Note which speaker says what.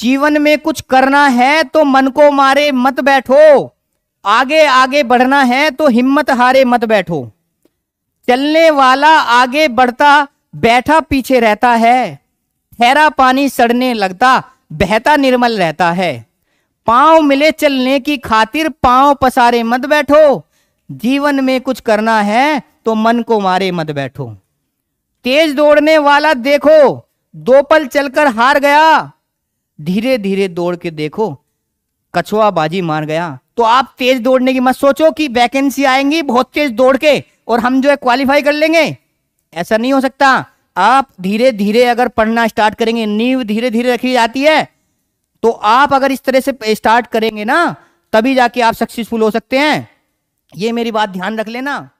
Speaker 1: जीवन में कुछ करना है तो मन को मारे मत बैठो आगे आगे बढ़ना है तो हिम्मत हारे मत बैठो चलने वाला आगे बढ़ता बैठा पीछे रहता है ठहरा पानी सड़ने लगता बहता निर्मल रहता है पांव मिले चलने की खातिर पांव पसारे मत बैठो जीवन में कुछ करना है तो मन को मारे मत बैठो तेज दौड़ने वाला देखो दो पल चलकर हार गया धीरे धीरे दौड़ के देखो कछुआ बाजी मार गया तो आप तेज दौड़ने की मत सोचो कि वैकेंसी आएंगी बहुत तेज दौड़ के और हम जो है क्वालिफाई कर लेंगे ऐसा नहीं हो सकता आप धीरे धीरे अगर पढ़ना स्टार्ट करेंगे नींव धीरे धीरे रखी जाती है तो आप अगर इस तरह से स्टार्ट करेंगे ना तभी जाके आप सक्सेसफुल हो सकते हैं ये मेरी बात ध्यान रख लेना